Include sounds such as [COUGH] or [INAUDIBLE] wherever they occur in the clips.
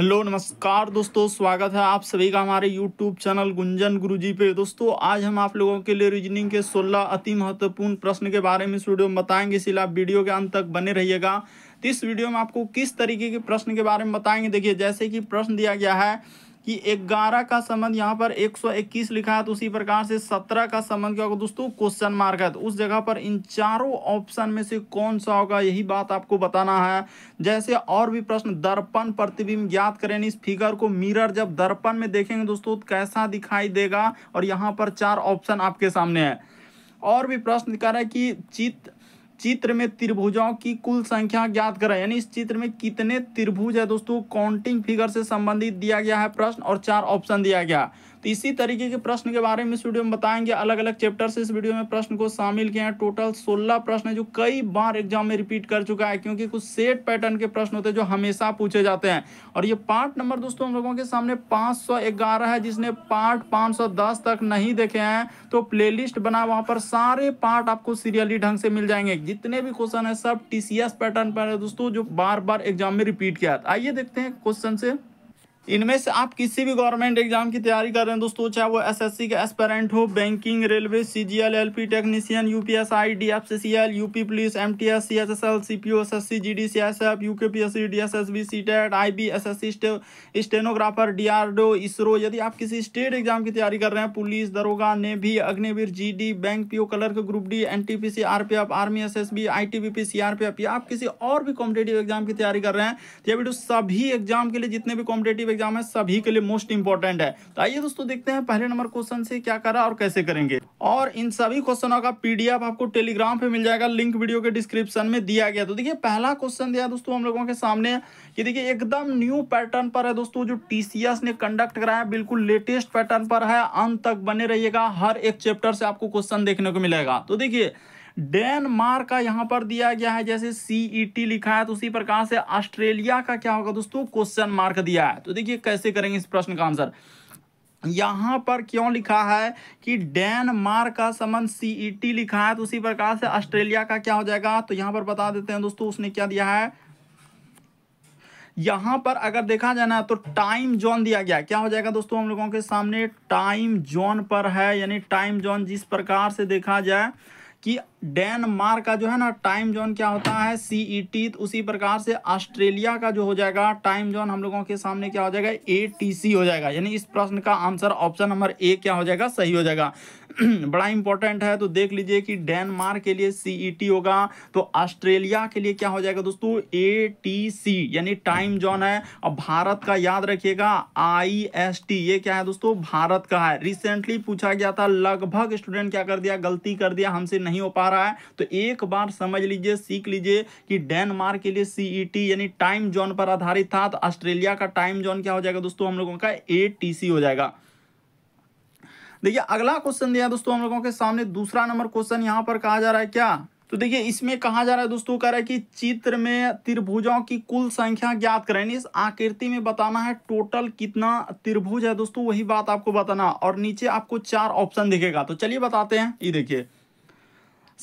hello नमस्कार दोस्तों स्वागत है आप सभी का हमारे यूट्यूब चैनल गुंजन गुरुजी पे दोस्तों आज हम आप लोगों के लिए रीजनिंग के 16 अति महत्वपूर्ण प्रश्न के बारे में इस वीडियो में बताएंगे इसलिए आप वीडियो के अंत तक बने रहिएगा तो इस वीडियो में आपको किस तरीके के प्रश्न के बारे में बताएंगे देखिए जैसे कि प्रश्न दिया गया है कि ग्यारह का संबंध यहाँ पर 121 लिखा है तो उसी प्रकार से 17 का संबंध क्या होगा दोस्तों क्वेश्चन मार्क है तो उस जगह पर इन चारों ऑप्शन में से कौन सा होगा यही बात आपको बताना है जैसे और भी प्रश्न दर्पण प्रतिबिंब ज्ञात करें इस फिगर को मिरर जब दर्पण में देखेंगे दोस्तों तो कैसा दिखाई देगा और यहाँ पर चार ऑप्शन आपके सामने है और भी प्रश्न करें कि चित्र चित्र में त्रिभुजों की कुल संख्या ज्ञात करें यानी इस चित्र में कितने त्रिभुज है दोस्तों काउंटिंग फिगर से संबंधित दिया गया है प्रश्न और चार ऑप्शन दिया गया इसी तरीके के प्रश्न के बारे में इस वीडियो में बताएंगे अलग अलग चैप्टर से इस वीडियो में प्रश्न को शामिल किए हैं टोटल सोलह प्रश्न जो कई बार एग्जाम में रिपीट कर चुका है क्योंकि कुछ सेट पैटर्न के प्रश्न होते हैं जो हमेशा पूछे जाते हैं और ये पार्ट नंबर दोस्तों हम लोगों के सामने पाँच है जिसने पार्ट पाँच तक नहीं देखे हैं तो प्ले बना वहाँ पर सारे पार्ट आपको सीरियली ढंग से मिल जाएंगे जितने भी क्वेश्चन है सब टीसीएस पैटर्न पर है दोस्तों जो बार बार एग्जाम में रिपीट किया आइए देखते हैं क्वेश्चन से इनमें से आप किसी भी गवर्नमेंट एग्जाम की तैयारी कर रहे हैं दोस्तों चाहे वो एसएससी के एस्पेरेंट हो banking railway CGL LP technician UPSI DFCCL UP police MTS CSSL CPO SSC GDCSF UKPSC DSSB CTET IB SSC stenographer डो इसरो यदि आप किसी स्टेट एग्जाम की तैयारी कर रहे हैं पुलिस दरोगा navy Agniveer D bank PO clerk group D P F army SSB ITBP CRPF या आप किसी और भी कॉम्पिटेटिव एग्जाम की तैयारी कर रहे हैं तो ये वीडियो सभी एग्जाम के लिए जितने भी कॉम्पिटेटिव एग्जाम है सभी के लिए मोस्ट इंपॉर्टेंट है तो आइए दोस्तों देखते हैं पहले नंबर क्वेश्चन से क्या करा और कैसे करेंगे और इन सभी क्वेश्चनों का पीडीएफ आपको टेलीग्राम पे मिल जाएगा लिंक वीडियो के डिस्क्रिप्शन में दिया गया तो देखिए पहला क्वेश्चन दिया दोस्तों हम लोगों के सामने कि देखिए एकदम न्यू पैटर्न पर है दोस्तों जो टीसीएस ने कंडक्ट कराया बिल्कुल लेटेस्ट पैटर्न पर है अंत तक बने रहिएगा हर एक चैप्टर से आपको क्वेश्चन देखने को मिलेगा तो देखिए डेनमार्क का यहां पर दिया गया है जैसे सीईटी e लिखा है तो उसी प्रकार से ऑस्ट्रेलिया का क्या होगा दोस्तों क्वेश्चन मार्क दिया है तो देखिए कैसे करेंगे इस प्रश्न का आंसर यहां पर क्यों लिखा है कि डेनमार्क का समन सीईटी e लिखा है तो उसी प्रकार से ऑस्ट्रेलिया का क्या हो जाएगा तो यहां पर बता देते हैं दोस्तों उसने क्या दिया है यहां पर अगर देखा जाए ना तो टाइम जोन दिया गया क्या हो जाएगा दोस्तों हम लोगों के सामने टाइम जोन पर है यानी टाइम जोन जिस प्रकार से देखा जाए कि डेनमार्क का जो है ना टाइम जोन क्या होता है टी e तो उसी प्रकार से ऑस्ट्रेलिया का जो हो जाएगा टाइम जोन हम लोगों के सामने क्या हो जाएगा सी हो जाएगा यानी इस प्रश्न का आंसर ऑप्शन नंबर ए क्या हो जाएगा सही हो जाएगा [CLEARS THROAT] बड़ा इंपॉर्टेंट है तो देख लीजिए कि डेनमार्क के लिए टी e होगा तो ऑस्ट्रेलिया के लिए क्या हो जाएगा दोस्तों सी यानी टाइम जोन है और भारत का याद रखिएगा टी ये क्या है दोस्तों भारत का है रिसेंटली पूछा गया था लगभग स्टूडेंट क्या कर दिया गलती कर दिया हमसे नहीं हो पा रहा है तो एक बार समझ लीजिए सीख लीजिए कि डेनमार्क के लिए सीईटी e यानी टाइम जोन पर आधारित था तो ऑस्ट्रेलिया का टाइम जोन क्या हो जाएगा दोस्तों हम लोगों का ए हो जाएगा देखिए अगला क्वेश्चन दिया दोस्तों हम लोगों के सामने दूसरा नंबर क्वेश्चन यहां पर कहा जा रहा है क्या तो देखिए इसमें कहा जा रहा है दोस्तों कह रहा है कि चित्र में त्रिभुजों की कुल संख्या ज्ञात करें इस आकृति में बताना है टोटल कितना त्रिभुज है दोस्तों वही बात आपको बताना और नीचे आपको चार ऑप्शन दिखेगा तो चलिए बताते हैं ये देखिए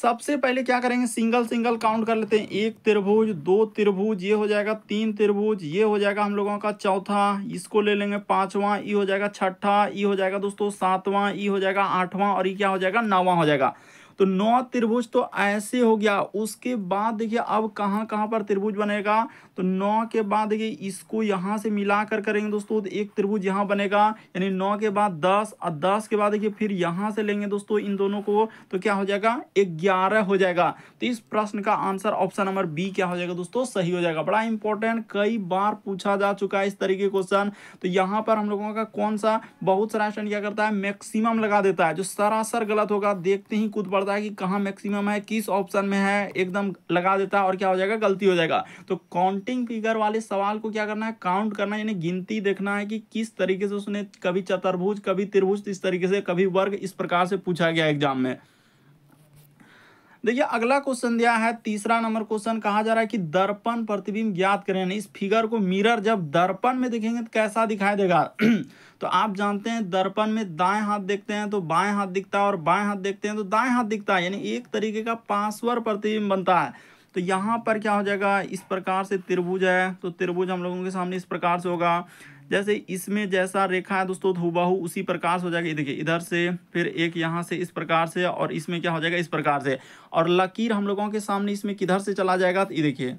सबसे पहले क्या करेंगे सिंगल सिंगल काउंट कर लेते हैं एक त्रिभुज दो त्रिभुज ये हो जाएगा तीन त्रिभुज ये हो जाएगा हम लोगों का चौथा इसको ले लेंगे पांचवा ये हो जाएगा छठा ये हो जाएगा दोस्तों सातवां ये हो जाएगा आठवां और ये क्या हो जाएगा नौवां हो जाएगा तो नौ त्रिभुज तो ऐसे हो गया उसके बाद देखिए अब कहाँ कहाँ पर त्रिभुज बनेगा तो नौ के बाद देखिए इसको यहाँ से मिलाकर करेंगे दोस्तों तो एक त्रिभुज यहाँ बनेगा यानी नौ के बाद दस और दस के बाद देखिए फिर यहाँ से लेंगे दोस्तों इन दोनों को तो क्या हो जाएगा ग्यारह हो जाएगा तो इस प्रश्न का आंसर ऑप्शन नंबर बी क्या हो जाएगा दोस्तों सही हो जाएगा बड़ा इंपॉर्टेंट कई बार पूछा जा चुका है इस तरीके क्वेश्चन तो यहाँ पर हम लोगों का कौन सा बहुत सारा स्टैंड क्या करता है मैक्सिमम लगा देता है जो सरासर गलत होगा देखते ही कूद पड़ता है कि कहाँ मैक्सिमम है किस ऑप्शन में है एकदम लगा देता है और क्या हो जाएगा गलती हो जाएगा तो कौन काउंटिंग फिगर वाले सवाल को क्या करना है काउंट करना यानी गिनती देखना है कि किस तरीके से उसने कभी चतुर्भुज कभी त्रिभुज इस तरीके से कभी वर्ग इस प्रकार से पूछा गया एग्जाम में देखिए अगला क्वेश्चन दिया है तीसरा नंबर क्वेश्चन कहा जा रहा है कि दर्पण प्रतिबिंब ज्ञात करें इस फिगर को मिरर जब दर्पण में देखेंगे तो कैसा दिखाई देगा [CLEARS THROAT] तो आप जानते हैं दर्पण में दाएं हाथ देखते हैं तो बाएं हाथ दिखता है और बाएं हाथ देखते हैं तो दाएं हाथ दिखता है यानी एक तरीके का पांचवर प्रतिबिंब बनता है तो यहाँ पर क्या हो जाएगा इस प्रकार से त्रिभुज है तो त्रिभुज हम लोगों के सामने इस प्रकार से होगा जैसे इसमें जैसा रेखा है दोस्तों तो हुबाहू उसी प्रकार से हो जाएगा ये देखिए इधर से फिर एक यहाँ से इस प्रकार से और इसमें क्या हो जाएगा इस प्रकार से और लकीर हम लोगों के सामने इसमें किधर से चला जाएगा तो ये देखिए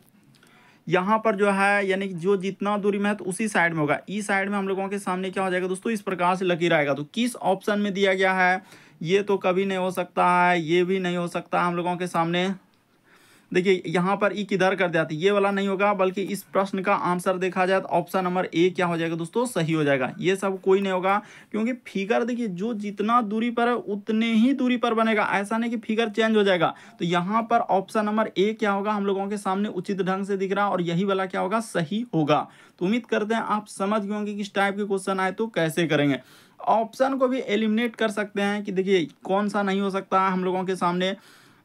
यहाँ पर जो है यानी जो जितना दूरी में है तो उसी साइड में होगा इस साइड में हम लोगों के सामने क्या हो जाएगा दोस्तों इस प्रकार से लकीर आएगा तो किस ऑप्शन में दिया गया है ये तो कभी नहीं हो सकता है ये भी नहीं हो सकता हम लोगों के सामने देखिए यहाँ पर ई e किधर कर जाती ये वाला नहीं होगा बल्कि इस प्रश्न का आंसर देखा जाए तो ऑप्शन नंबर ए क्या हो जाएगा दोस्तों सही हो जाएगा ये सब कोई नहीं होगा क्योंकि फिगर देखिए जो जितना दूरी पर है उतने ही दूरी पर बनेगा ऐसा नहीं कि फिगर चेंज हो जाएगा तो यहाँ पर ऑप्शन नंबर ए क्या होगा हम लोगों के सामने उचित ढंग से दिख रहा और यही वाला क्या होगा सही होगा तो उम्मीद करते हैं आप समझ गए होंगे किस टाइप के क्वेश्चन आए तो कैसे करेंगे ऑप्शन को भी एलिमिनेट कर सकते हैं कि देखिए कौन सा नहीं हो सकता हम लोगों के सामने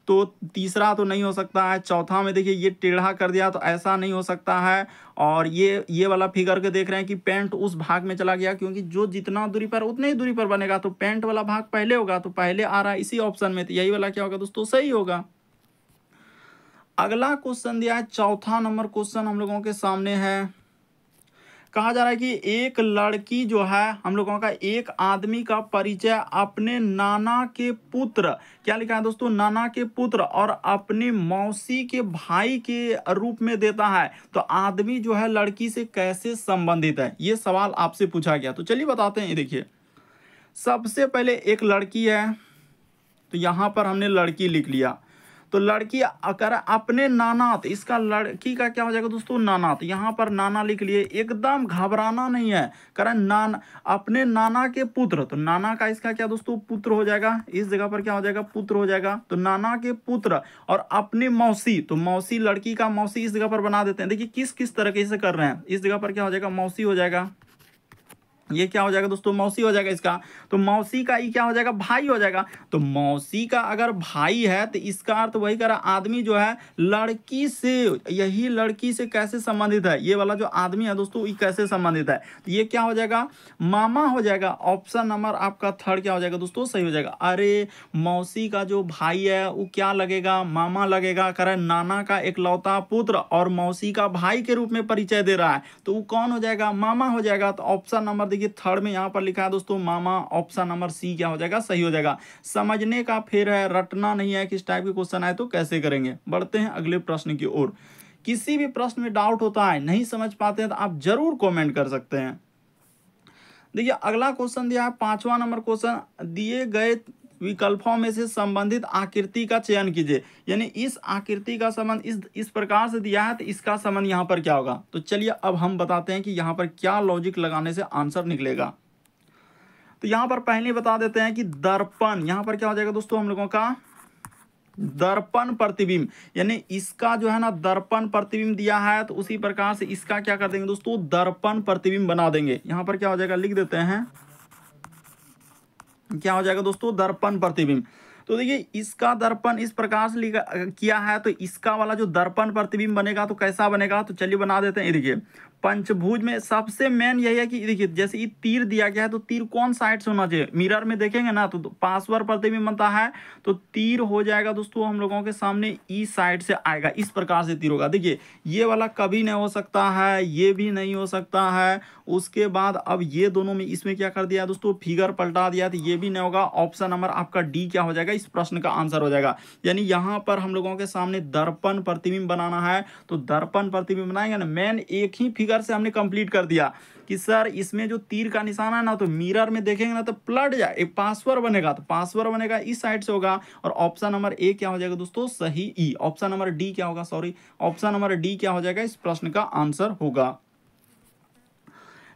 तो तीसरा तो नहीं हो सकता है चौथा में देखिए ये टेढ़ा कर दिया तो ऐसा नहीं हो सकता है और ये ये वाला फिगर के देख रहे हैं कि पेंट उस भाग में चला गया क्योंकि जो जितना दूरी पर उतने ही दूरी पर बनेगा तो पेंट वाला भाग पहले होगा तो पहले आ रहा है इसी ऑप्शन में तो यही वाला क्या होगा दोस्तों सही होगा अगला क्वेश्चन दिया है चौथा नंबर क्वेश्चन हम लोगों के सामने है कहा जा रहा है कि एक लड़की जो है हम लोगों का एक आदमी का परिचय अपने नाना के पुत्र क्या लिखा है दोस्तों नाना के पुत्र और अपने मौसी के भाई के रूप में देता है तो आदमी जो है लड़की से कैसे संबंधित है ये सवाल आपसे पूछा गया तो चलिए बताते हैं देखिए सबसे पहले एक लड़की है तो यहाँ पर हमने लड़की लिख लिया तो लड़की अगर अपने नानात इसका लड़की का क्या हो जाएगा दोस्तों नानात यहाँ पर नाना लिख लिए एकदम घबराना नहीं है कर नान अपने नाना के पुत्र तो नाना का इसका क्या दोस्तों पुत्र हो जाएगा इस जगह पर क्या हो जाएगा पुत्र हो जाएगा तो नाना के पुत्र और अपने मौसी तो मौसी लड़की का मौसी इस जगह पर बना देते हैं देखिए किस किस तरीके से कर रहे हैं इस जगह पर क्या हो जाएगा मौसी हो जाएगा ये क्या हो जाएगा दोस्तों मौसी हो जाएगा इसका तो मौसी का ये क्या हो जाएगा भाई हो जाएगा तो मौसी का अगर भाई है तो इसका अर्थ वही कह रहा आदमी जो है लड़की से यही लड़की से कैसे संबंधित है ये वाला जो आदमी है दोस्तों ये कैसे संबंधित है तो ये क्या हो जाएगा मामा हो जाएगा ऑप्शन नंबर आपका थर्ड क्या हो जाएगा दोस्तों सही हो जाएगा अरे मौसी का जो भाई है वो क्या लगेगा मामा लगेगा कह रहा नाना का एक पुत्र और मौसी का भाई के रूप में परिचय दे रहा है तो वो कौन हो जाएगा मामा हो जाएगा तो ऑप्शन नंबर देखिए देखिए थर्ड में यहाँ पर लिखा है दोस्तों मामा ऑप्शन नंबर सी क्या हो जाएगा सही हो जाएगा समझने का फिर है रटना नहीं है किस टाइप के क्वेश्चन आए तो कैसे करेंगे बढ़ते हैं अगले प्रश्न की ओर किसी भी प्रश्न में डाउट होता है नहीं समझ पाते हैं तो आप जरूर कॉमेंट कर सकते हैं देखिए अगला क्वेश्चन दिया है पांचवा नंबर क्वेश्चन दिए गए विकल्पों में से संबंधित आकृति का चयन कीजिए यानी इस आकृति का संबंध इस इस प्रकार से दिया है तो इसका संबंध यहाँ पर क्या होगा तो चलिए अब हम बताते हैं कि यहाँ पर क्या लॉजिक लगाने से आंसर निकलेगा तो यहाँ पर पहले बता देते हैं कि दर्पण यहाँ पर क्या हो जाएगा दोस्तों हम लोगों का दर्पण प्रतिबिंब यानी इसका जो है ना दर्पण प्रतिबिंब दिया है तो उसी प्रकार से इसका क्या कर देंगे दोस्तों दर्पण प्रतिबिंब बना देंगे यहाँ पर क्या हो जाएगा लिख देते हैं क्या हो जाएगा दोस्तों दर्पण प्रतिबिंब तो देखिए इसका दर्पण इस प्रकार से किया है तो इसका वाला जो दर्पण प्रतिबिंब बनेगा तो कैसा बनेगा तो चलिए बना देते हैं देखिए पंचभुज में सबसे मेन यही है कि देखिए जैसे ये तीर दिया गया है तो तीर कौन साइड से होना चाहिए मिरर में देखेंगे ना तो पासवर प्रतिबिंब बनता है तो तीर हो जाएगा दोस्तों हम लोगों के सामने ई e साइड से आएगा इस प्रकार से तीर होगा देखिए ये वाला कभी नहीं हो सकता है ये भी नहीं हो सकता है उसके बाद अब ये दोनों में इसमें क्या कर दिया दोस्तों फिगर पलटा दिया तो ये भी नहीं होगा ऑप्शन नंबर आपका डी क्या हो जाएगा इस प्रश्न का आंसर हो जाएगा यानी यहाँ पर हम लोगों के सामने दर्पण प्रतिबिंब बनाना है तो दर्पण प्रतिबिंब बनाएंगे ना मेन एक ही फिगर फिगर से हमने कंप्लीट कर दिया कि सर इसमें जो तीर का निशान है ना तो मिरर में देखेंगे ना तो प्लट जाए एक पासवर बनेगा तो पासवर बनेगा इस साइड से होगा और ऑप्शन नंबर ए क्या हो जाएगा दोस्तों सही ई ऑप्शन नंबर डी क्या होगा सॉरी ऑप्शन नंबर डी क्या हो जाएगा इस प्रश्न का आंसर होगा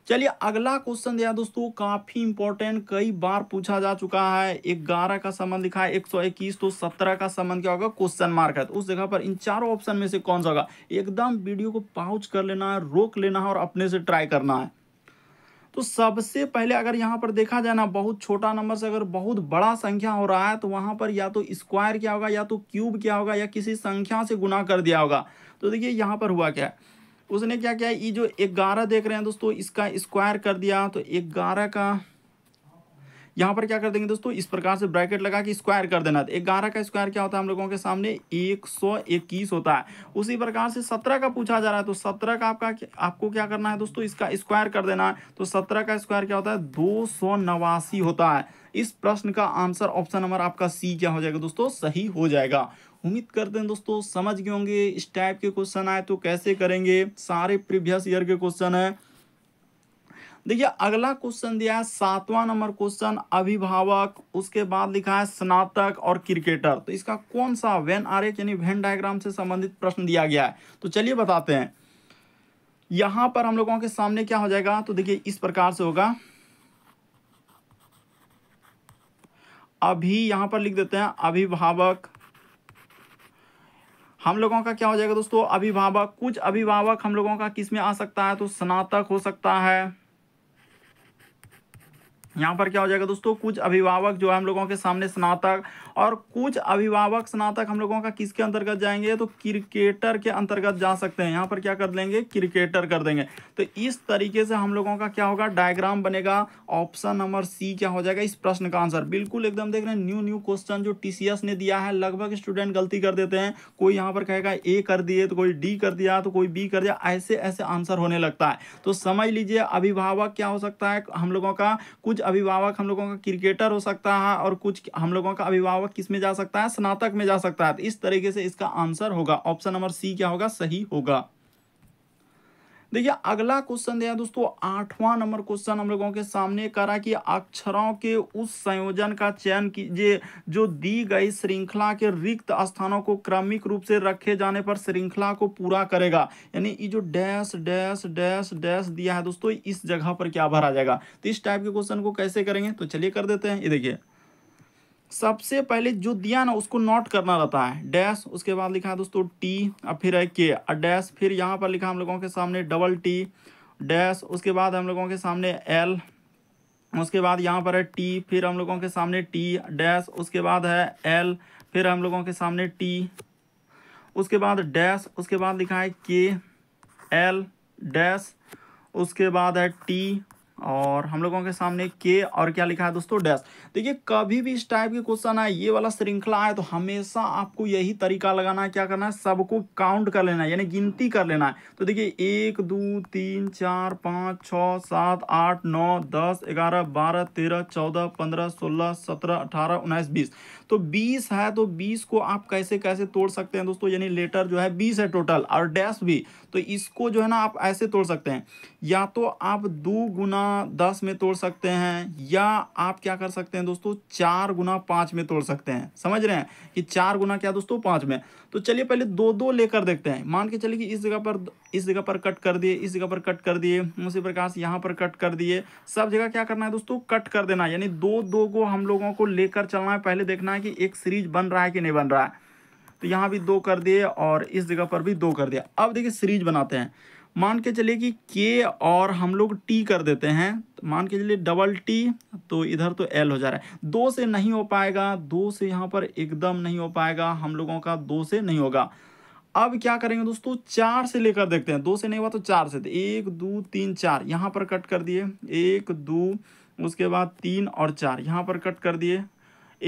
चलिए अगला क्वेश्चन दिया दोस्तों काफी इंपॉर्टेंट कई बार पूछा जा चुका है ग्यारह का संबंध लिखा है एक सौ इक्कीस तो सत्रह का संबंध क्या होगा क्वेश्चन मार्क है तो उस जगह पर इन चारों ऑप्शन में से कौन सा होगा एकदम वीडियो को पाउच कर लेना है रोक लेना है और अपने से ट्राई करना है तो सबसे पहले अगर यहाँ पर देखा जाए ना बहुत छोटा नंबर से अगर बहुत बड़ा संख्या हो रहा है तो वहां पर या तो स्क्वायर क्या होगा या तो क्यूब क्या होगा या किसी संख्या से गुना कर दिया होगा तो देखिए यहाँ पर हुआ क्या है उसने क्या किया ये जो ग्यारह देख रहे हैं दोस्तों इसका स्क्वायर कर दिया तो ग्यारह का यहाँ पर क्या कर देंगे दोस्तों इस प्रकार से ब्रैकेट लगा के स्क्वायर कर देना ग्यारह का स्क्वायर क्या होता है हम लोगों के सामने एक सौ इक्कीस होता है उसी प्रकार से सत्रह का पूछा जा रहा है तो सत्रह का आपका आपको क्या करना है दोस्तों इसका स्क्वायर कर देना है तो सत्रह का स्क्वायर क्या होता है दो सौ नवासी होता है इस प्रश्न का आंसर ऑप्शन नंबर आपका सी क्या हो जाएगा दोस्तों सही हो जाएगा उम्मीद करते हैं दोस्तों समझ गए होंगे इस टाइप के क्वेश्चन आए तो कैसे करेंगे सारे प्रीवियस ईयर के क्वेश्चन है देखिए अगला क्वेश्चन दिया है सातवां नंबर क्वेश्चन अभिभावक उसके बाद लिखा है स्नातक और क्रिकेटर तो इसका कौन सा वेन आर एच यानी वेन डायग्राम से संबंधित प्रश्न दिया गया है तो चलिए बताते हैं यहां पर हम लोगों के सामने क्या हो जाएगा तो देखिए इस प्रकार से होगा अभी यहां पर लिख देते हैं अभिभावक हम लोगों का क्या हो जाएगा दोस्तों अभिभावक कुछ अभिभावक हम लोगों का किस में आ सकता है तो स्नातक हो सकता है यहाँ पर क्या हो जाएगा दोस्तों कुछ अभिभावक जो है हम लोगों के सामने स्नातक और कुछ अभिभावक स्नातक हम लोगों का किसके अंतर्गत जाएंगे तो क्रिकेटर के अंतर्गत जा सकते हैं यहाँ पर क्या कर देंगे क्रिकेटर कर देंगे तो इस तरीके से हम लोगों का क्या होगा डायग्राम बनेगा ऑप्शन नंबर सी क्या हो जाएगा इस प्रश्न का आंसर बिल्कुल एकदम देख रहे हैं न्यू न्यू क्वेश्चन जो टी ने दिया है लगभग स्टूडेंट गलती कर देते हैं कोई यहाँ पर कहेगा ए कर दिए तो कोई डी कर दिया तो कोई बी कर दिया ऐसे ऐसे आंसर होने लगता है तो समझ लीजिए अभिभावक क्या हो सकता है हम लोगों का कुछ अभिभावक हम लोगों का क्रिकेटर हो सकता है और कुछ हम लोगों का अभिभावक अलावा किस में जा सकता है स्नातक में जा सकता है इस तरीके से इसका आंसर होगा ऑप्शन नंबर सी क्या होगा सही होगा देखिए अगला क्वेश्चन दिया दोस्तों आठवां नंबर क्वेश्चन हम लोगों के सामने करा कि अक्षरों के उस संयोजन का चयन कीजिए जो दी गई श्रृंखला के रिक्त स्थानों को क्रमिक रूप से रखे जाने पर श्रृंखला को पूरा करेगा यानी ये जो डैश डैश डैश डैश दिया है दोस्तों इस जगह पर क्या भरा जाएगा तो इस टाइप के क्वेश्चन को कैसे करेंगे तो चलिए कर देते हैं ये देखिए सबसे पहले जो दिया ना उसको नोट करना रहता है डैश उसके बाद लिखा है दोस्तों टी और फिर है के और डैश फिर यहाँ पर लिखा हम लोगों के सामने डबल टी डैश उसके बाद हम लोगों के सामने एल उसके बाद यहाँ पर है टी फिर हम लोगों के सामने टी डैश उसके बाद है एल फिर हम लोगों के सामने टी उसके बाद डैश उसके बाद लिखा है के एल डैश उसके बाद है टी और हम लोगों के सामने के और क्या लिखा है दोस्तों डैश देखिए कभी भी इस टाइप के क्वेश्चन आए ये वाला श्रृंखला है तो हमेशा आपको यही तरीका लगाना है क्या करना है सबको काउंट कर लेना है यानी गिनती कर लेना है तो देखिए एक दो तीन चार पाँच छ सात आठ नौ दस ग्यारह बारह तेरह चौदह पंद्रह सोलह सत्रह अठारह उन्नीस बीस तो बीस है तो बीस को आप कैसे कैसे तोड़ सकते हैं दोस्तों यानी लेटर जो है बीस है टोटल और डैश भी तो इसको जो है ना आप ऐसे तोड़ सकते हैं या तो आप दो गुना दस में तोड़ सकते हैं या आप क्या कर सकते हैं दोस्तों चार गुना पाँच में तोड़ सकते हैं समझ रहे हैं कि चार गुना क्या दोस्तों पाँच में तो चलिए पहले दो दो लेकर देखते हैं मान के चलिए कि इस जगह पर इस जगह पर कट कर दिए इस जगह पर कट कर दिए उसी प्रकार से यहाँ पर कट कर दिए सब जगह क्या करना है दोस्तों कट कर देना यानी दो दो को हम लोगों को लेकर चलना है पहले देखना है कि एक सीरीज बन रहा है कि नहीं बन रहा है तो यहाँ भी दो कर दिए और इस जगह पर भी दो कर दिया अब देखिए सीरीज बनाते हैं मान के चलिए कि के और हम लोग टी कर देते हैं तो मान के चलिए डबल टी तो इधर तो एल हो जा रहा है दो से नहीं हो पाएगा दो से यहाँ पर एकदम नहीं हो पाएगा हम लोगों का दो से नहीं होगा अब क्या करेंगे दोस्तों चार से लेकर देखते हैं दो से नहीं हुआ तो चार से तो एक दो तीन चार यहाँ पर कट कर दिए एक दो उसके बाद तीन और चार यहाँ पर कट कर दिए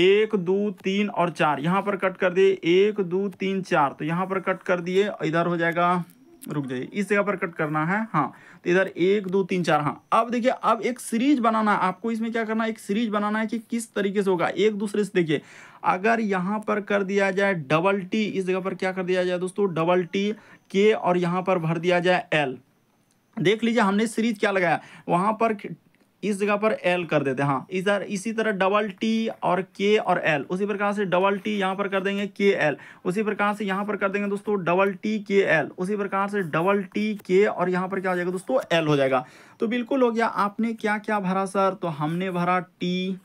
एक दो तीन और चार यहाँ पर कट कर दिए एक दो तीन चार तो यहाँ पर कट कर दिए इधर हो जाएगा रुक जाइए इस जगह पर कट करना है हाँ तो इधर एक दो तीन चार हाँ अब देखिए अब एक सीरीज बनाना है आपको इसमें क्या करना है एक सीरीज बनाना है कि किस तरीके से होगा एक दूसरे से देखिए अगर यहाँ पर कर दिया जाए डबल टी इस जगह पर क्या कर दिया जाए दोस्तों डबल टी के और यहाँ पर भर दिया जाए एल देख लीजिए हमने सीरीज क्या लगाया वहाँ पर इस जगह पर एल कर देते हैं हाँ इधर इसी तरह डबल टी और के और एल उसी प्रकार से डबल टी यहाँ पर कर देंगे के एल उसी प्रकार से यहाँ पर कर देंगे दोस्तों डबल टी के एल उसी प्रकार से डबल टी के और यहाँ पर क्या हो जाएगा दोस्तों एल हो जाएगा तो बिल्कुल हो गया आपने क्या क्या भरा सर तो हमने भरा टी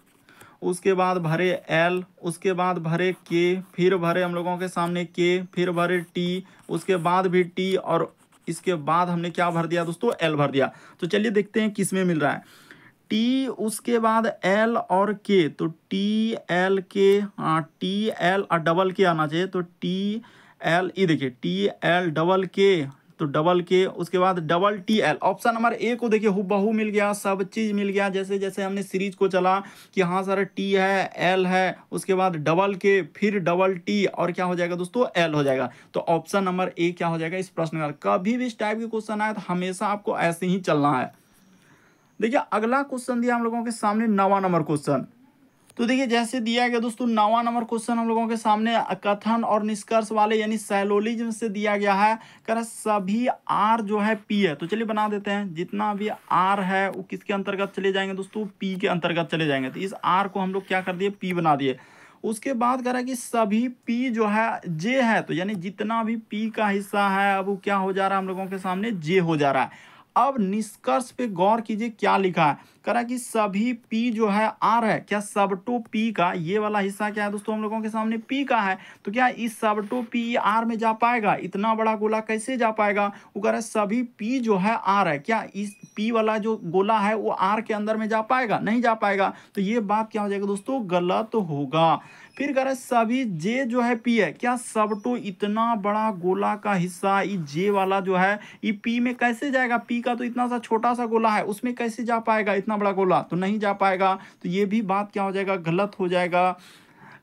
उसके बाद भरे एल उसके बाद भरे के फिर भरे हम लोगों के सामने के फिर भरे टी उसके बाद भी टी और इसके बाद हमने क्या भर दिया दोस्तों एल भर दिया तो चलिए देखते हैं किस में मिल रहा है टी उसके बाद एल और के तो टी एल के हाँ टी एल और डबल के आना चाहिए तो टी एल ये देखिए टी एल डबल के तो डबल के उसके बाद double T L option number A को देखिए हु मिल गया सब चीज़ मिल गया जैसे जैसे हमने सीरीज को चला कि हाँ सर टी है एल है उसके बाद डबल के फिर डबल टी और क्या हो जाएगा दोस्तों एल हो जाएगा तो ऑप्शन नंबर ए क्या हो जाएगा इस प्रश्न का कभी भी इस टाइप के क्वेश्चन आए तो हमेशा आपको ऐसे ही चलना है देखिए अगला क्वेश्चन दिया हम लोगों के सामने नवा नंबर क्वेश्चन तो देखिए जैसे दिया गया दोस्तों नवा नंबर क्वेश्चन हम लोगों के सामने कथन और निष्कर्ष वाले यानी सैलोलिज्म से दिया गया है कर सभी आर जो है पी है तो चलिए बना देते हैं जितना भी आर है वो किसके अंतर्गत चले जाएंगे दोस्तों पी के अंतर्गत चले जाएंगे तो इस आर को हम लोग क्या कर दिए पी बना दिए उसके बाद कह रहा है कि सभी पी जो है जे है तो यानी जितना भी पी का हिस्सा है अब वो क्या हो जा रहा है हम लोगों के सामने जे हो जा रहा है अब निष्कर्ष पे गौर कीजिए क्या लिखा है करा कि सभी पी जो है आर है क्या सब टू पी का ये वाला हिस्सा क्या है दोस्तों हम लोगों के सामने पी का है तो क्या इस सब टू पी आर में जा पाएगा इतना बड़ा गोला कैसे जा पाएगा वो कह रहा है सभी पी जो है आर है क्या इस पी वाला जो गोला है वो आर के अंदर में जा पाएगा नहीं जा पाएगा तो ये बात क्या हो जाएगा दोस्तों गलत होगा फिर कह रहे सभी जे जो है पी है क्या सब तो इतना बड़ा गोला का हिस्सा ये जे वाला जो है ये पी में कैसे जाएगा पी का तो इतना सा छोटा सा गोला है उसमें कैसे जा पाएगा इतना बड़ा गोला तो नहीं जा पाएगा तो ये भी बात क्या हो जाएगा गलत हो जाएगा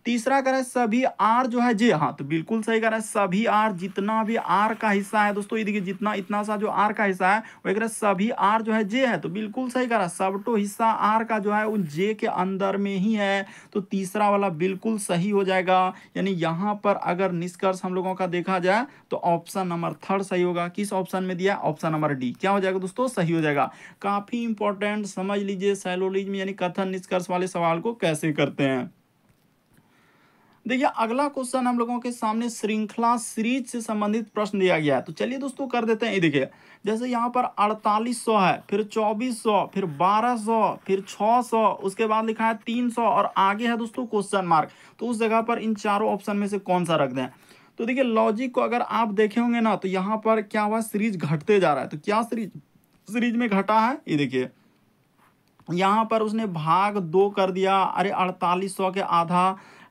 तीसरा है सभी आर जो है जे हाँ तो बिल्कुल सही है सभी आर जितना भी आर का हिस्सा है दोस्तों ये देखिए जितना इतना सा जो आर का हिस्सा है वही करें सभी आर जो है जे है तो बिल्कुल सही करा सब तो हिस्सा आर का जो है वो जे के अंदर में ही है तो तीसरा वाला बिल्कुल सही हो जाएगा यानी यहाँ पर अगर निष्कर्ष हम लोगों का देखा जाए तो ऑप्शन नंबर थर्ड सही होगा किस ऑप्शन में दिया ऑप्शन नंबर डी क्या हो जाएगा दोस्तों सही हो जाएगा काफ़ी इंपॉर्टेंट समझ लीजिए सैलोलिज्म यानी कथन निष्कर्ष वाले सवाल को कैसे करते हैं देखिए अगला क्वेश्चन हम लोगों के सामने श्रृंखला सीरीज से संबंधित प्रश्न दिया गया है तो चलिए दोस्तों कर देते हैं ये देखिए जैसे यहाँ पर 4800 है फिर 2400 फिर 1200 फिर 600 उसके बाद लिखा है 300 और आगे है दोस्तों क्वेश्चन मार्क तो उस जगह पर इन चारों ऑप्शन में से कौन सा रख दें तो देखिए लॉजिक को अगर आप देखे होंगे ना तो यहाँ पर क्या हुआ सीरीज घटते जा रहा है तो क्या सीरीज सीरीज में घटा है ये देखिए यहाँ पर उसने भाग दो कर दिया अरे अड़तालीस सौ के आधा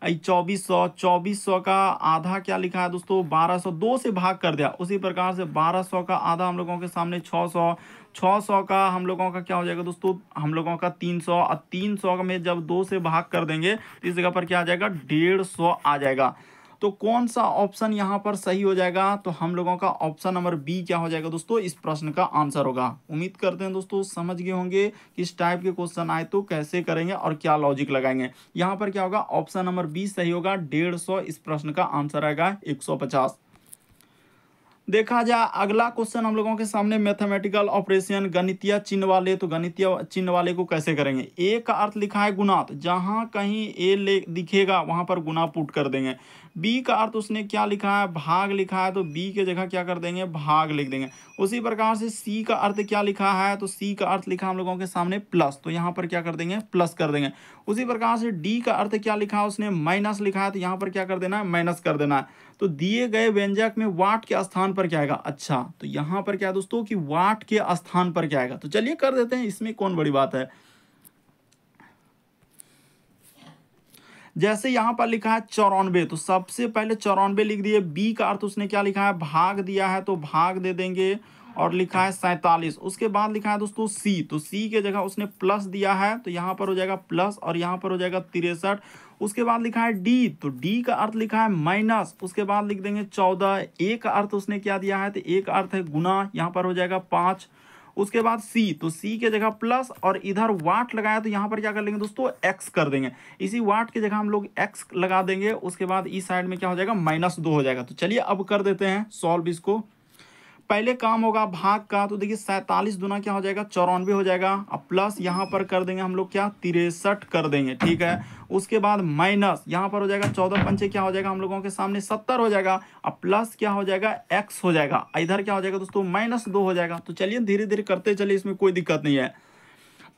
चौबीस सौ चौबीस सौ का आधा क्या लिखा है दोस्तों बारह सौ दो से भाग कर दिया उसी प्रकार से बारह सौ का आधा हम लोगों के सामने छः सौ छः सौ का हम लोगों का क्या हो जाएगा दोस्तों हम लोगों का तीन सौ और तीन सौ में जब दो से भाग कर देंगे तो इस जगह पर क्या आ जाएगा डेढ़ सौ आ जाएगा तो कौन सा ऑप्शन यहाँ पर सही हो जाएगा तो हम लोगों का ऑप्शन नंबर बी क्या हो जाएगा दोस्तों इस प्रश्न का आंसर होगा उम्मीद करते हैं दोस्तों समझ गए होंगे किस टाइप के क्वेश्चन आए तो कैसे करेंगे और क्या लॉजिक लगाएंगे यहाँ पर क्या होगा ऑप्शन नंबर बी सही होगा डेढ़ सौ इस प्रश्न का आंसर आएगा एक सौ पचास देखा जाए अगला क्वेश्चन हम लोगों के सामने मैथमेटिकल ऑपरेशन गणितीय चिन्ह वाले तो गणितीय चिन्ह वाले को कैसे करेंगे ए का अर्थ लिखा है गुणात जहाँ कहीं ए ले दिखेगा वहां पर गुना पुट कर देंगे बी का अर्थ उसने क्या लिखा है भाग लिखा है तो बी के जगह क्या कर देंगे भाग लिख देंगे उसी प्रकार से सी का अर्थ क्या लिखा है तो सी का अर्थ लिखा हम लोगों के सामने प्लस तो यहाँ पर क्या कर देंगे प्लस कर देंगे उसी प्रकार से डी का अर्थ क्या लिखा है उसने माइनस लिखा है तो यहाँ पर क्या कर देना है माइनस कर देना है तो दिए गए व्यंजक में वाट के स्थान पर क्या आएगा अच्छा तो यहाँ पर क्या दोस्तों कि वाट के स्थान पर क्या आएगा तो चलिए कर देते हैं इसमें कौन बड़ी बात है जैसे यहाँ पर लिखा है चौरानवे तो सबसे पहले चौरानवे लिख दिए बी का अर्थ उसने क्या लिखा है भाग दिया है तो भाग दे देंगे और लिखा है सैतालीस उसके बाद लिखा है दोस्तों सी तो सी के जगह उसने प्लस दिया है तो यहाँ पर हो जाएगा प्लस और यहाँ पर हो जाएगा तिरसठ उसके बाद लिखा है डी तो डी का अर्थ लिखा है माइनस उसके बाद लिख देंगे चौदह ए का अर्थ उसने क्या दिया है तो एक अर्थ है गुना यहाँ पर हो जाएगा पाँच उसके बाद सी तो सी के जगह प्लस और इधर वाट लगाया तो यहाँ पर क्या कर लेंगे दोस्तों एक्स कर देंगे इसी वाट की जगह हम लोग एक्स लगा देंगे उसके बाद इस e साइड में क्या हो जाएगा माइनस दो हो जाएगा तो चलिए अब कर देते हैं सॉल्व इसको पहले काम होगा भाग का तो देखिए सैतालीस दुना क्या हो जाएगा चौरानवे हो जाएगा अब प्लस यहाँ पर कर देंगे हम लोग क्या तिरसठ कर देंगे ठीक है उसके बाद माइनस यहाँ पर हो जाएगा चौदह पंचे क्या हो जाएगा हम लोगों के सामने सत्तर हो जाएगा अब प्लस क्या हो जाएगा एक्स हो जाएगा इधर क्या हो जाएगा दोस्तों माइनस दो हो जाएगा तो चलिए धीरे धीरे करते चलिए इसमें कोई दिक्कत नहीं है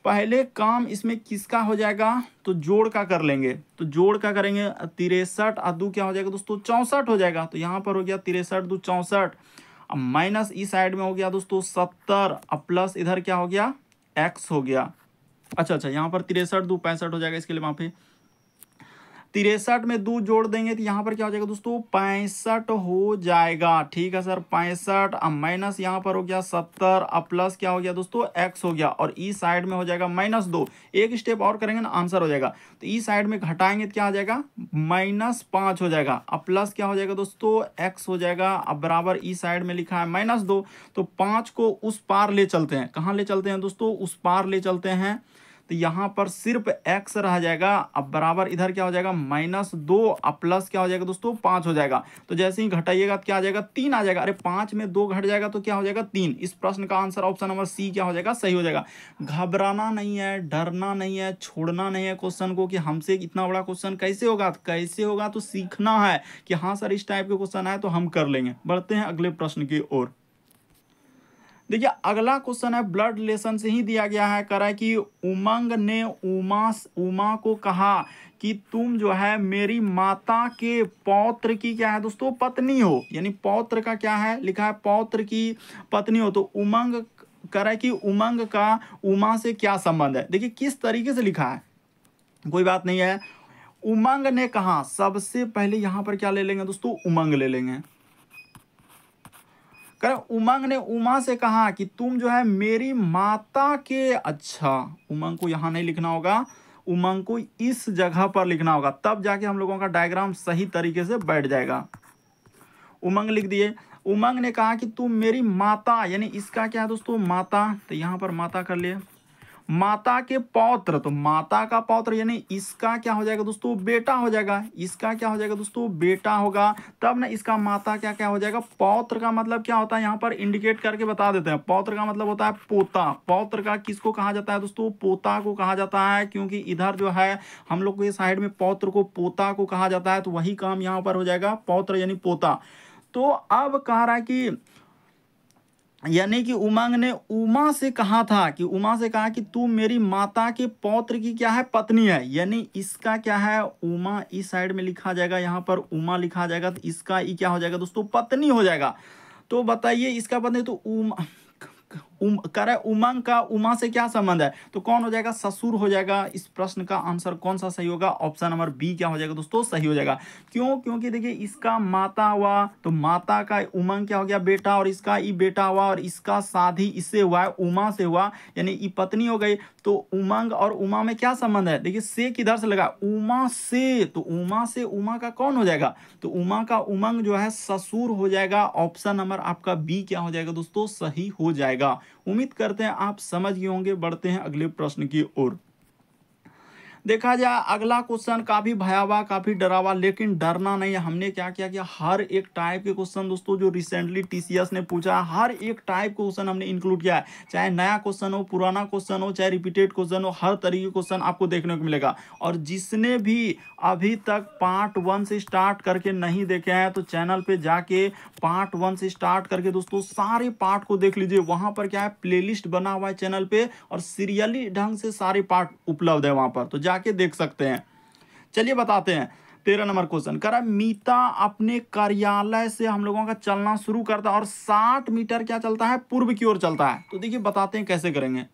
पहले काम इसमें किसका हो जाएगा तो जोड़ का कर लेंगे तो जोड़ का करेंगे तिरसठ और दो क्या हो जाएगा दोस्तों चौंसठ हो जाएगा तो यहाँ पर हो गया तिरसठ दो चौंसठ अब माइनस ई साइड में हो गया दोस्तों सत्तर अब प्लस इधर क्या हो गया एक्स हो गया अच्छा अच्छा यहाँ पर तिरसठ दो पैंसठ हो जाएगा इसके लिए पर तिरसठ में दो जोड़ देंगे तो यहाँ पर क्या हो जाएगा दोस्तों पैंसठ हो जाएगा ठीक है सर पैंसठ माइनस यहाँ पर हो गया सत्तर अब प्लस क्या हो गया दोस्तों एक्स हो गया और ई साइड में हो जाएगा माइनस दो एक स्टेप और करेंगे ना आंसर हो जाएगा तो ई साइड में घटाएंगे तो क्या आ जाएगा माइनस पाँच हो जाएगा अब प्लस क्या हो जाएगा दोस्तों एक्स हो जाएगा अब बराबर ई साइड में लिखा है माइनस दो तो पाँच को उस पार ले चलते हैं कहाँ ले चलते हैं दोस्तों उस पार ले चलते हैं तो यहाँ पर सिर्फ एक्स रह जाएगा अब बराबर इधर क्या हो जाएगा माइनस दो अब प्लस क्या हो जाएगा दोस्तों पाँच हो जाएगा तो जैसे ही घटाइएगा तो क्या आ जाएगा तीन आ जाएगा अरे पाँच में दो घट जाएगा तो क्या हो जाएगा तीन इस प्रश्न का आंसर ऑप्शन नंबर सी क्या हो जाएगा सही हो जाएगा घबराना नहीं है डरना नहीं है छोड़ना नहीं है क्वेश्चन को कि हमसे इतना बड़ा क्वेश्चन कैसे होगा कैसे होगा तो सीखना है कि हाँ सर इस टाइप के क्वेश्चन आए तो हम कर लेंगे बढ़ते हैं अगले प्रश्न की ओर देखिए अगला क्वेश्चन है ब्लड रिलेशन से ही दिया गया है करा कि उमंग ने उमा उमा को कहा कि तुम जो है मेरी माता के पौत्र की क्या है दोस्तों पत्नी हो यानी पौत्र का क्या है लिखा है पौत्र की पत्नी हो तो उमंग करा कि उमंग का उमा से क्या संबंध है देखिए किस तरीके से लिखा है कोई बात नहीं है उमंग ने कहा सबसे पहले यहाँ पर क्या ले लेंगे दोस्तों उमंग ले लेंगे कह उमंग ने उमा से कहा कि तुम जो है मेरी माता के अच्छा उमंग को यहाँ नहीं लिखना होगा उमंग को इस जगह पर लिखना होगा तब जाके हम लोगों का डायग्राम सही तरीके से बैठ जाएगा उमंग लिख दिए उमंग ने कहा कि तुम मेरी माता यानी इसका क्या है दोस्तों माता तो यहाँ पर माता कर लिए माता के पौत्र तो माता का पौत्र यानी इसका क्या हो जाएगा दोस्तों बेटा हो जाएगा इसका क्या हो जाएगा दोस्तों बेटा होगा तब ना इसका माता क्या क्या हो जाएगा पौत्र का मतलब क्या होता है यहाँ पर इंडिकेट करके बता देते हैं पौत्र का मतलब होता है पोता पौत्र का किसको कहा जाता है दोस्तों पोता को कहा जाता है क्योंकि इधर जो है हम लोग के साइड में पौत्र को पोता को कहा जाता है तो वही काम यहाँ पर हो जाएगा पौत्र यानी पोता तो अब कह रहा है कि यानी कि उमंग ने उमा से कहा था कि उमा से कहा कि तू मेरी माता के पौत्र की क्या है पत्नी है यानी इसका क्या है उमा इस साइड में लिखा जाएगा यहाँ पर उमा लिखा जाएगा तो इसका ई क्या हो जाएगा दोस्तों पत्नी हो जाएगा तो बताइए इसका पत्नी तो उमा [LAUGHS] उम करे उमंग का उमा से क्या संबंध है तो कौन हो जाएगा ससुर हो जाएगा इस प्रश्न का आंसर कौन सा सही होगा ऑप्शन नंबर बी क्या हो जाएगा दोस्तों सही हो जाएगा क्यों क्योंकि देखिए इसका माता हुआ तो माता का उमंग क्या हो गया बेटा और इसका ई बेटा हुआ और इसका शादी इससे हुआ है उमा से हुआ यानी ई पत्नी हो गई तो उमंग और उमा में क्या संबंध है देखिए से किधर से लगा उमा से तो उमा से उमा का कौन हो जाएगा तो उमा का उमंग जो है ससुर हो जाएगा ऑप्शन नंबर आपका बी क्या हो जाएगा दोस्तों सही हो जाएगा उम्मीद करते हैं आप समझ गए होंगे बढ़ते हैं अगले प्रश्न की ओर देखा जाए अगला क्वेश्चन काफी भयावह काफी डरावा लेकिन डरना नहीं है हमने क्या किया कि हर एक टाइप के क्वेश्चन दोस्तों जो रिसेंटली टीसीएस ने पूछा हर एक टाइप क्वेश्चन हमने इंक्लूड किया है चाहे नया क्वेश्चन हो पुराना क्वेश्चन हो चाहे रिपीटेड क्वेश्चन हो हर तरीके क्वेश्चन आपको देखने को मिलेगा और जिसने भी अभी तक पार्ट वन से स्टार्ट करके नहीं देखे हैं तो चैनल पे जाके पार्ट वन से स्टार्ट करके दोस्तों सारे पार्ट को देख लीजिए वहां पर क्या है प्लेलिस्ट बना हुआ है चैनल पे और सीरियली ढंग से सारे पार्ट उपलब्ध है वहां पर तो जाके देख सकते हैं चलिए बताते हैं तेरह नंबर क्वेश्चन करा मीता अपने कार्यालय से हम लोगों का चलना शुरू करता है और साठ मीटर क्या चलता है पूर्व की ओर चलता है तो देखिए बताते हैं कैसे करेंगे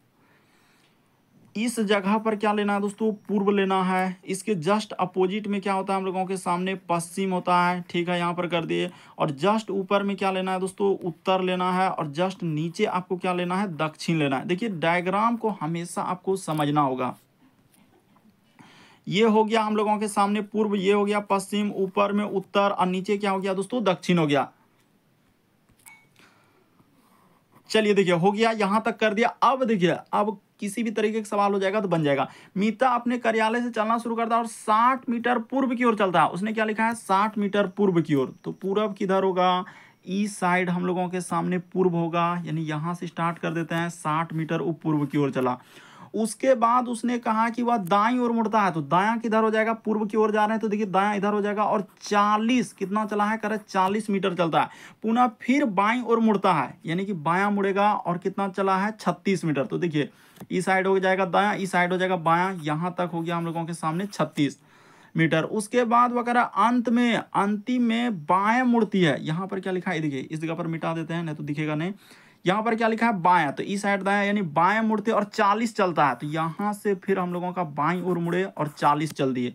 इस जगह पर क्या लेना है दोस्तों पूर्व लेना है इसके जस्ट अपोजिट में क्या होता है हम लोगों के सामने पश्चिम होता है ठीक है यहाँ पर कर दिए और जस्ट ऊपर में क्या लेना है दोस्तों उत्तर लेना है और जस्ट नीचे आपको क्या लेना है दक्षिण लेना है देखिए डायग्राम को हमेशा आपको समझना होगा ये हो गया हम लोगों के सामने पूर्व ये हो गया पश्चिम ऊपर में उत्तर और नीचे क्या हो गया दोस्तों दक्षिण हो गया चलिए देखिए हो गया यहां तक कर दिया अब देखिए अब किसी भी तरीके का सवाल हो जाएगा तो बन जाएगा मीता अपने कार्यालय से चलना शुरू करता है और 60 मीटर पूर्व की ओर चलता है उसने क्या लिखा है 60 मीटर पूर्व की ओर तो पूर्व किधर होगा ई साइड हम लोगों के सामने पूर्व होगा यानी यहां से स्टार्ट कर देते हैं साठ मीटर उप पूर्व की ओर चला उसके बाद उसने कहा कि वह दाई ओर मुड़ता है तो दाया किधर हो जाएगा पूर्व की ओर जा रहे हैं तो देखिए दाया इधर हो जाएगा और चालीस कितना चला है करे चालीस मीटर चलता है पुनः फिर बाई ओर मुड़ता है यानी कि बाया मुड़ेगा और कितना चला है छत्तीस मीटर तो देखिए इस साइड हो जाएगा दाया इस साइड हो जाएगा बाया यहाँ तक हो गया हम लोगों के सामने छत्तीस मीटर उसके बाद वगैरह अंत में अंतिम में बाएं मुड़ती है यहां पर क्या लिखा है देखिए इस जगह पर मिटा देते हैं नहीं तो दिखेगा नहीं यहाँ पर क्या लिखा है बाया तो इस साइड दाया यानी बाएं मुड़ते और चालीस चलता है तो यहाँ से फिर हम लोगों का बाई और मुड़े और चालीस चल दिए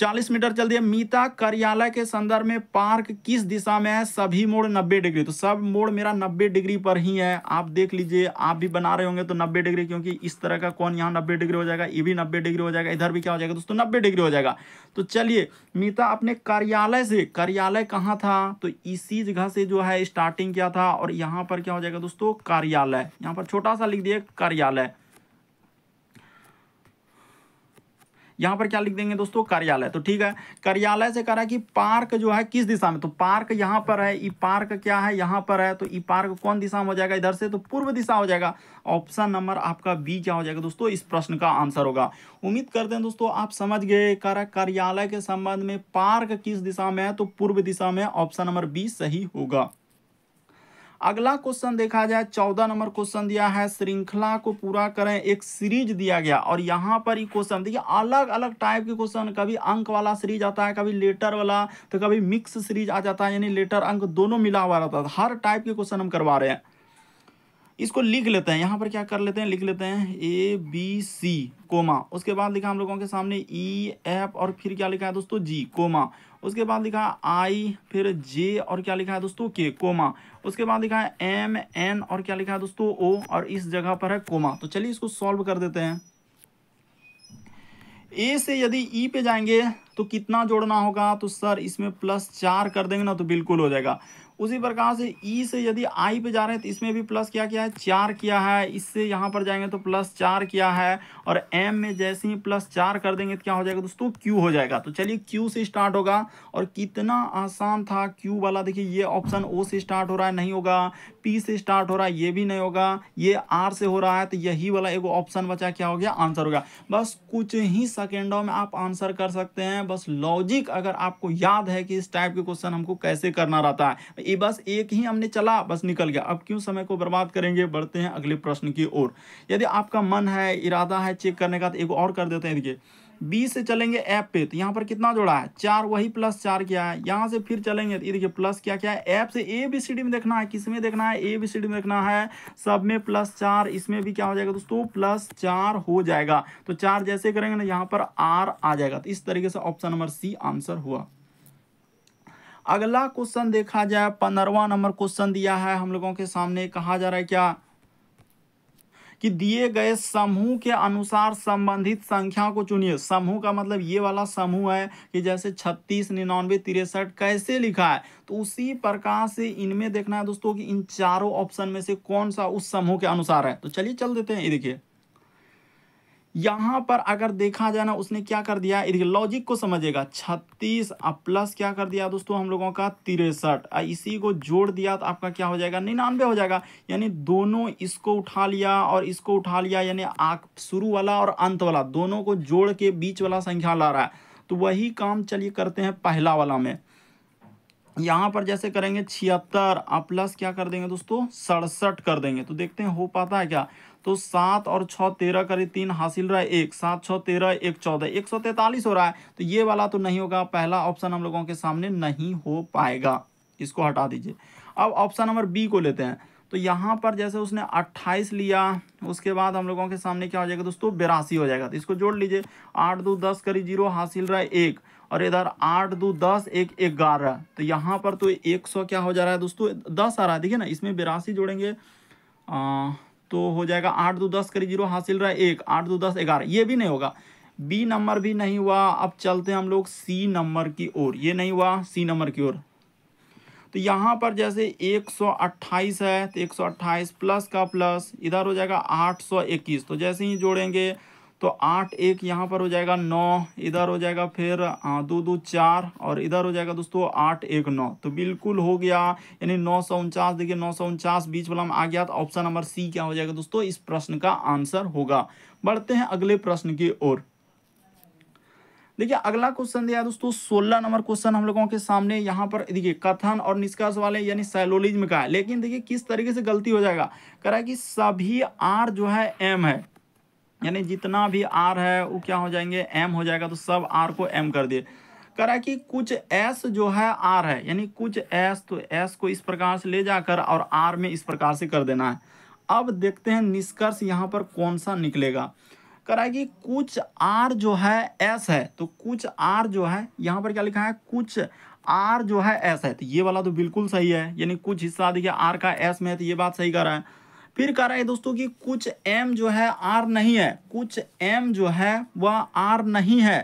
40 मीटर चल दिया मीता कार्यालय के संदर्भ में पार्क किस दिशा में है सभी मोड़ 90 डिग्री तो सब मोड़ मेरा 90 डिग्री पर ही है आप देख लीजिए आप भी बना रहे होंगे तो 90 डिग्री क्योंकि इस तरह का कौन यहाँ 90 डिग्री हो जाएगा ये भी 90 डिग्री हो जाएगा इधर भी क्या हो जाएगा दोस्तों नब्बे डिग्री हो जाएगा तो चलिए मीता अपने कार्यालय से कार्यालय कहाँ था तो इसी जगह से जो है स्टार्टिंग क्या था और यहाँ पर क्या हो जाएगा दोस्तों कार्यालय यहाँ पर छोटा सा लिख दिया कार्यालय यहाँ पर क्या लिख देंगे दोस्तों कार्यालय तो ठीक है कार्यालय से कह रहा है कि पार्क जो है किस दिशा में तो पार्क यहाँ पर है ई पार्क क्या है यहाँ पर है तो ई पार्क कौन दिशा में हो जाएगा इधर से तो पूर्व दिशा हो जाएगा ऑप्शन नंबर आपका बी क्या हो जाएगा दोस्तों इस प्रश्न का आंसर होगा उम्मीद करते हैं दोस्तों आप समझ गए कर कार्यालय के संबंध में पार्क किस दिशा में है तो पूर्व दिशा में ऑप्शन नंबर बी सही होगा अगला क्वेश्चन देखा जाए चौदह नंबर क्वेश्चन दिया है श्रृंखला को पूरा करें एक सीरीज दिया गया और यहाँ पर ही क्वेश्चन देखिए अलग अलग टाइप के क्वेश्चन कभी अंक वाला सीरीज आता है कभी लेटर वाला तो कभी मिक्स सीरीज आ जाता है यानी लेटर अंक दोनों मिला हुआ रहता है हर टाइप के क्वेश्चन हम करवा रहे हैं इसको लिख लेते हैं यहाँ पर क्या कर लेते हैं लिख लेते हैं ए बी सी कोमा उसके बाद लिखा हम लोगों के सामने ई e, एफ और फिर क्या लिखा है दोस्तों जी कोमा उसके बाद लिखा आई फिर जे और क्या लिखा है दोस्तों के कोमा उसके बाद लिखा है एम एन और क्या लिखा है दोस्तों ओ और इस जगह पर है कोमा तो चलिए इसको सॉल्व कर देते हैं ए से यदि ई पे जाएंगे तो कितना जोड़ना होगा तो सर इसमें प्लस चार कर देंगे ना तो बिल्कुल हो जाएगा उसी प्रकार से ई e से यदि आई पे जा रहे हैं तो इसमें भी प्लस क्या किया है चार किया है इससे यहाँ पर जाएंगे तो प्लस चार किया है और एम में जैसे ही प्लस चार कर देंगे तो क्या हो जाएगा दोस्तों क्यू हो जाएगा तो चलिए क्यू से स्टार्ट होगा और कितना आसान था क्यू वाला देखिए ये ऑप्शन ओ से स्टार्ट हो रहा है नहीं होगा पी से स्टार्ट हो रहा है ये भी नहीं होगा ये आर से हो रहा है तो यही वाला एक ऑप्शन बचा क्या हो गया आंसर होगा बस कुछ ही सेकेंडों में आप आंसर कर सकते हैं बस लॉजिक अगर आपको याद है कि इस टाइप के क्वेश्चन हमको कैसे करना रहता है ये बस एक ही हमने चला बस निकल गया अब क्यों समय को बर्बाद करेंगे बढ़ते हैं अगले प्रश्न की ओर यदि आपका मन है इरादा है चेक करने का तो एक और कर देते हैं देखिए बी से चलेंगे एफ पे तो यहाँ पर कितना जोड़ा है चार वही प्लस चार क्या है यहाँ से फिर चलेंगे तो ये देखिए प्लस क्या क्या है एफ से ए बी सी डी में देखना है किस में देखना है ए बी सी डी में देखना है सब में प्लस चार इसमें भी क्या हो जाएगा दोस्तों प्लस चार हो जाएगा तो चार जैसे करेंगे ना यहाँ पर आर आ जाएगा तो इस तरीके से ऑप्शन नंबर सी आंसर हुआ अगला क्वेश्चन देखा जाए पंद्रवा नंबर क्वेश्चन दिया है हम लोगों के सामने कहा जा रहा है क्या कि दिए गए समूह के अनुसार संबंधित संख्याओं को चुनिए समूह का मतलब ये वाला समूह है कि जैसे छत्तीस निन्यानवे तिरसठ कैसे लिखा है तो उसी प्रकार से इनमें देखना है दोस्तों कि इन चारों ऑप्शन में से कौन सा उस समूह के अनुसार है तो चलिए चल देते हैं ये देखिए यहाँ पर अगर देखा जाए ना उसने क्या कर दिया लॉजिक को समझेगा छत्तीस प्लस क्या कर दिया दोस्तों हम लोगों का तिरसठ इसी को जोड़ दिया तो आपका क्या हो जाएगा निन्यानवे हो जाएगा यानी दोनों इसको उठा लिया और इसको उठा लिया यानी शुरू वाला और अंत वाला दोनों को जोड़ के बीच वाला संख्या ला रहा है तो वही काम चलिए करते हैं पहला वाला में यहाँ पर जैसे करेंगे छिहत्तर और प्लस क्या कर देंगे दोस्तों सड़सठ कर देंगे तो देखते हैं हो पाता है क्या तो सात और छः तेरह करीब तीन हासिल रहा है एक सात छः तेरह एक चौदह एक सौ तैंतालीस हो रहा है तो ये वाला तो नहीं होगा पहला ऑप्शन हम लोगों के सामने नहीं हो पाएगा इसको हटा दीजिए अब ऑप्शन नंबर बी को लेते हैं तो यहाँ पर जैसे उसने अट्ठाईस लिया उसके बाद हम लोगों के सामने क्या हो जाएगा दोस्तों बिरासी हो जाएगा तो इसको जोड़ लीजिए आठ दो दस करीब जीरो हासिल रहा है एक और इधर आठ दो दस एक ग्यारह तो यहाँ पर तो एक सौ क्या हो जा रहा है दोस्तों दस आ रहा है देखिए ना इसमें बिरासी जोड़ेंगे आ, तो हो जाएगा आठ दो दस करी जीरो हासिल रहा है एक आठ दो दस ग्यारह ये भी नहीं होगा बी नंबर भी नहीं हुआ अब चलते हैं हम लोग सी नंबर की ओर ये नहीं हुआ सी नंबर की ओर तो यहाँ पर जैसे 128 है तो 128 प्लस का प्लस इधर हो जाएगा इक्कीस तो जैसे ही जोड़ेंगे तो आठ एक यहाँ पर हो जाएगा नौ इधर हो जाएगा फिर दो दो चार और इधर हो जाएगा दोस्तों आठ एक नौ तो बिल्कुल हो गया यानी नौ सौ उनचास देखिए नौ सौ उनचास बीच वाला आ गया तो ऑप्शन नंबर सी क्या हो जाएगा दोस्तों इस प्रश्न का आंसर होगा बढ़ते हैं अगले प्रश्न की ओर देखिए अगला क्वेश्चन दिया दोस्तों सोलह नंबर क्वेश्चन हम लोगों के सामने यहाँ पर देखिए कथन और निष्कर्ष वाले यानी साइलोलिज्म का है लेकिन देखिए किस तरीके से गलती हो जाएगा करा कि सभी आर जो है एम है यानी जितना भी आर है वो क्या हो जाएंगे एम हो जाएगा तो सब आर को एम कर दिए करा कि कुछ एस जो है आर है यानी कुछ एस तो एस को इस प्रकार से ले जाकर और आर में इस प्रकार से कर देना है अब देखते हैं निष्कर्ष यहाँ पर कौन सा निकलेगा करा कि कुछ आर जो है एस है तो कुछ आर जो है यहाँ पर क्या लिखा है कुछ आर जो है एस है तो ये वाला तो बिल्कुल सही है यानी कुछ हिस्सा देखिए आर का एस में है तो ये बात सही कर रहा है फिर कह रहा है दोस्तों कि कुछ एम जो है आर नहीं है कुछ एम जो है वह आर नहीं है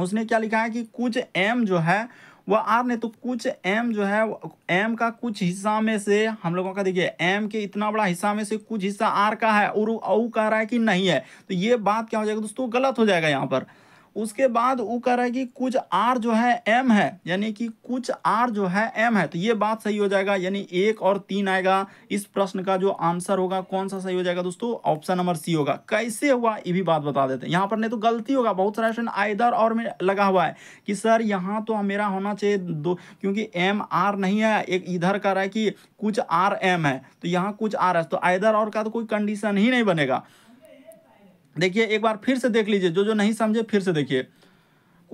उसने क्या लिखा है कि कुछ एम जो है वह आर नहीं तो कुछ एम जो है एम का कुछ हिस्सा में से हम लोगों का देखिए एम के इतना बड़ा हिस्सा में से कुछ हिस्सा आर का है और कह रहा है कि नहीं है तो ये बात क्या हो जाएगा दोस्तों गलत हो जाएगा यहाँ पर उसके बाद वो कह रहा है कि कुछ आर जो है एम है यानी कि कुछ आर जो है एम है तो ये बात सही हो जाएगा यानी एक और तीन आएगा इस प्रश्न का जो आंसर होगा कौन सा सही हो जाएगा दोस्तों ऑप्शन नंबर सी होगा कैसे हुआ ये भी बात बता देते हैं यहाँ पर नहीं तो गलती होगा बहुत सारा क्वेश्चन आयदर और में लगा हुआ है कि सर यहाँ तो मेरा होना चाहिए दो क्योंकि एम आर नहीं है एक इधर कह रहा है कि कुछ आर एम है तो यहाँ कुछ आर है तो आयदर और का तो कोई कंडीशन ही नहीं बनेगा देखिए एक बार फिर से देख लीजिए जो जो नहीं समझे फिर से देखिए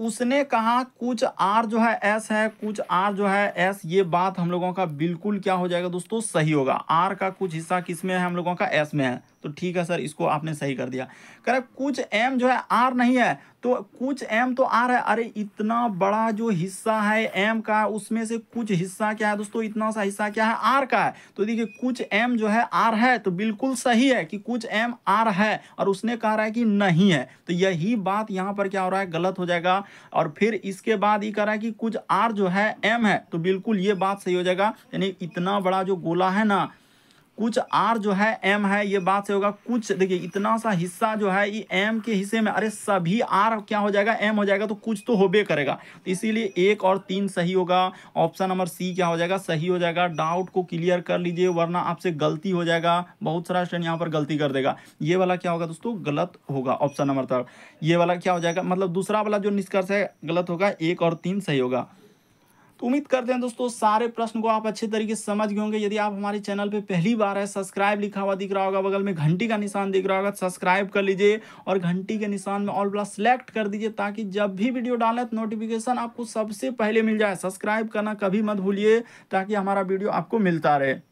उसने कहा कुछ आर जो है एस है कुछ आर जो है एस ये बात हम लोगों का बिल्कुल क्या हो जाएगा दोस्तों सही होगा आर का कुछ हिस्सा किस में है हम लोगों का एस में है तो ठीक है सर इसको आपने सही कर दिया कर कुछ एम जो है आर नहीं है तो कुछ एम तो आर है अरे इतना बड़ा जो हिस्सा है एम का उसमें से कुछ हिस्सा क्या है दोस्तों इतना सा हिस्सा क्या है आर का है तो देखिए कुछ एम जो है आर है तो बिल्कुल सही है कि कुछ एम आर है और उसने कहा रहा है कि नहीं है तो यही बात यहाँ पर क्या हो रहा है गलत हो जाएगा और फिर इसके बाद ये कह रहा है कि कुछ आर जो है एम है तो बिल्कुल ये बात सही हो जाएगा यानी इतना बड़ा जो गोला है ना कुछ आर जो है एम है ये बात से होगा कुछ देखिए इतना सा हिस्सा जो है ये एम के हिस्से में अरे सभी आर क्या हो जाएगा एम हो जाएगा तो कुछ तो होबे करेगा तो इसीलिए एक और तीन सही होगा ऑप्शन नंबर सी क्या हो जाएगा सही हो जाएगा डाउट को क्लियर कर लीजिए वरना आपसे गलती हो जाएगा बहुत सारा स्टैंड यहाँ पर गलती कर देगा ये वाला क्या होगा दोस्तों गलत होगा ऑप्शन नंबर थर्ड ये वाला क्या हो जाएगा मतलब दूसरा वाला जो निष्कर्ष है गलत होगा एक और तीन सही होगा उम्मीद करते हैं दोस्तों सारे प्रश्न को आप अच्छे तरीके से समझ गए होंगे यदि आप हमारे चैनल पे पहली बार है सब्सक्राइब लिखा हुआ दिख रहा होगा बगल में घंटी का निशान दिख रहा होगा तो सब्सक्राइब कर लीजिए और घंटी के निशान में ऑल प्लस सेलेक्ट कर दीजिए ताकि जब भी वीडियो डालें तो नोटिफिकेशन आपको सबसे पहले मिल जाए सब्सक्राइब करना कभी मत भूलिए ताकि हमारा वीडियो आपको मिलता रहे